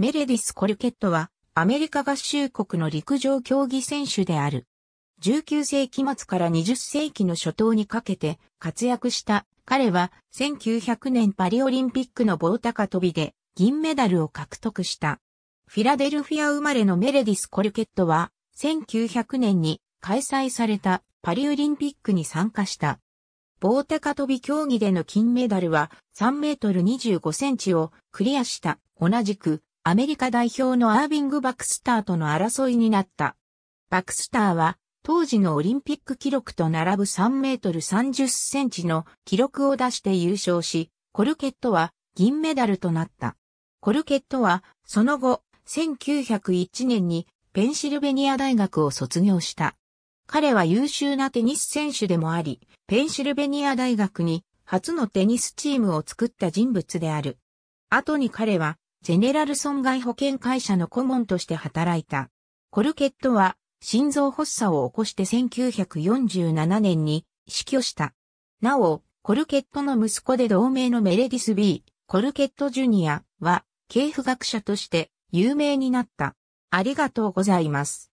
メレディス・コルケットはアメリカ合衆国の陸上競技選手である。19世紀末から20世紀の初頭にかけて活躍した彼は1900年パリオリンピックの棒高跳びで銀メダルを獲得した。フィラデルフィア生まれのメレディス・コルケットは1900年に開催されたパリオリンピックに参加した。棒高跳び競技での金メダルは3メートル25センチをクリアした同じくアメリカ代表のアービング・バクスターとの争いになった。バクスターは、当時のオリンピック記録と並ぶ3メートル30センチの記録を出して優勝し、コルケットは銀メダルとなった。コルケットは、その後、1901年にペンシルベニア大学を卒業した。彼は優秀なテニス選手でもあり、ペンシルベニア大学に初のテニスチームを作った人物である。後に彼はジェネラル損害保険会社の顧問として働いた。コルケットは心臓発作を起こして1947年に死去した。なお、コルケットの息子で同名のメレディス・ B、コルケット・ジュニアは、経府学者として有名になった。ありがとうございます。